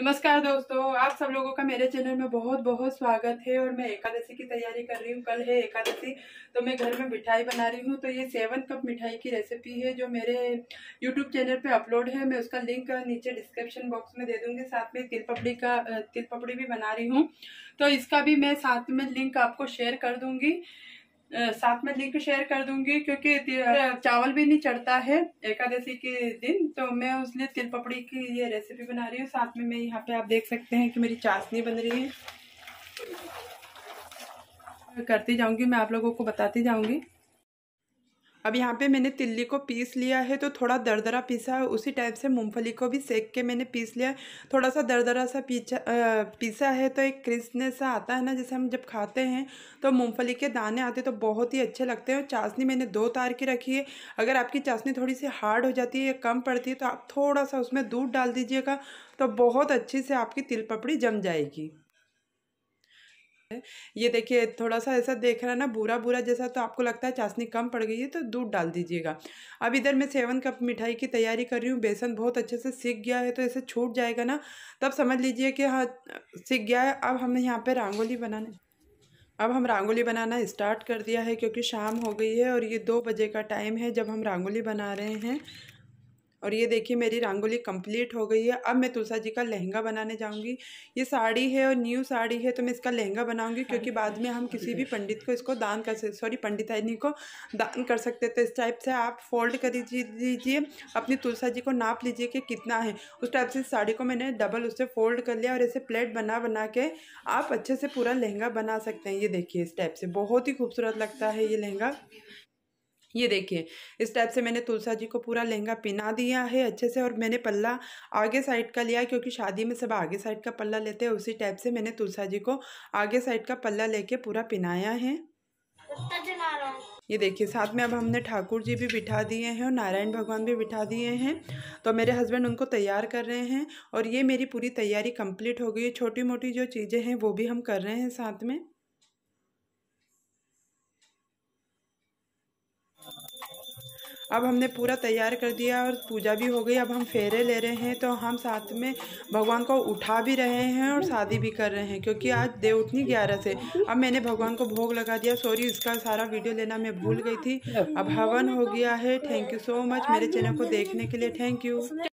नमस्कार दोस्तों आप सब लोगों का मेरे चैनल में बहुत बहुत स्वागत है और मैं एकादशी की तैयारी कर रही हूँ कल है एकादशी तो मैं घर में मिठाई बना रही हूँ तो ये सेवन कप मिठाई की रेसिपी है जो मेरे यूट्यूब चैनल पे अपलोड है मैं उसका लिंक नीचे डिस्क्रिप्शन बॉक्स में दे दूँगी साथ में तिल पपड़ी का तिल पपड़ी भी बना रही हूँ तो इसका भी मैं साथ में लिंक आपको शेयर कर दूँगी साथ में लिंक शेयर कर दूंगी क्योंकि चावल भी नहीं चढ़ता है एकादशी के दिन तो मैं उसने तिल पपड़ी की ये रेसिपी बना रही हूँ साथ में मैं यहाँ पे आप देख सकते हैं कि मेरी चाशनी बन रही है करती जाऊंगी मैं आप लोगों को बताती जाऊंगी अब यहाँ पे मैंने तिल्ली को पीस लिया है तो थोड़ा दरदरा पीसा है उसी टाइप से मूंगफली को भी सेक के मैंने पीस लिया है थोड़ा सा दरदरा सा पीछा पीसा है तो एक क्रिस्पनेस सा आता है ना जैसे हम जब खाते हैं तो मूँगफली के दाने आते तो बहुत ही अच्छे लगते हैं चाशनी मैंने दो तार की रखी है अगर आपकी चाशनी थोड़ी सी हार्ड हो जाती है या कम पड़ती है तो आप थोड़ा सा उसमें दूध डाल दीजिएगा तो बहुत अच्छे से आपकी तिल पपड़ी जम जाएगी ये देखिए थोड़ा सा ऐसा देख रहा है ना भूरा भूरा जैसा तो आपको लगता है चाशनी कम पड़ गई है तो दूध डाल दीजिएगा अब इधर मैं सेवन कप मिठाई की तैयारी कर रही हूँ बेसन बहुत अच्छे से सीख गया है तो ऐसे छूट जाएगा ना तब समझ लीजिए कि हाँ सीख गया है अब हमें यहाँ पर रंगोली बनाने अब हम रंगोली बनाना स्टार्ट कर दिया है क्योंकि शाम हो गई है और ये दो बजे का टाइम है जब हम रंगोली बना रहे हैं और ये देखिए मेरी रंगोली कंप्लीट हो गई है अब मैं तुलसा जी का लहंगा बनाने जाऊँगी ये साड़ी है और न्यू साड़ी है तो मैं इसका लहंगा बनाऊँगी हाँ, क्योंकि बाद में हम हाँ, किसी भी पंडित को इसको दान कर सकते सॉरी पंडिताइनी को दान कर सकते तो इस टाइप से आप फोल्ड कर दीजिए अपनी तुलसा जी को नाप लीजिए कि कितना है उस टाइप से साड़ी को मैंने डबल उससे फोल्ड कर लिया और ऐसे प्लेट बना बना के आप अच्छे से पूरा लहंगा बना सकते हैं ये देखिए इस टाइप से बहुत ही खूबसूरत लगता है ये लहंगा ये देखिए इस टाइप से मैंने तुलसा जी को पूरा लहंगा पिना दिया है अच्छे से और मैंने पल्ला आगे साइड का लिया क्योंकि शादी में सब आगे साइड का पल्ला लेते हैं उसी टाइप से मैंने तुलसा जी को आगे साइड का पल्ला लेके पूरा पिनाया है ये देखिए साथ में अब हमने ठाकुर जी भी बिठा दिए हैं और नारायण भगवान भी बिठा दिए हैं तो मेरे हस्बैंड उनको तैयार कर रहे हैं और ये मेरी पूरी तैयारी कंप्लीट हो गई है छोटी मोटी जो चीज़ें हैं वो भी हम कर रहे हैं साथ में अब हमने पूरा तैयार कर दिया और पूजा भी हो गई अब हम फेरे ले रहे हैं तो हम साथ में भगवान को उठा भी रहे हैं और शादी भी कर रहे हैं क्योंकि आज देव उठनी ग्यारह से अब मैंने भगवान को भोग लगा दिया सॉरी इसका सारा वीडियो लेना मैं भूल गई थी अब हवन हो गया है थैंक यू सो मच मेरे चैनल को देखने के लिए थैंक यू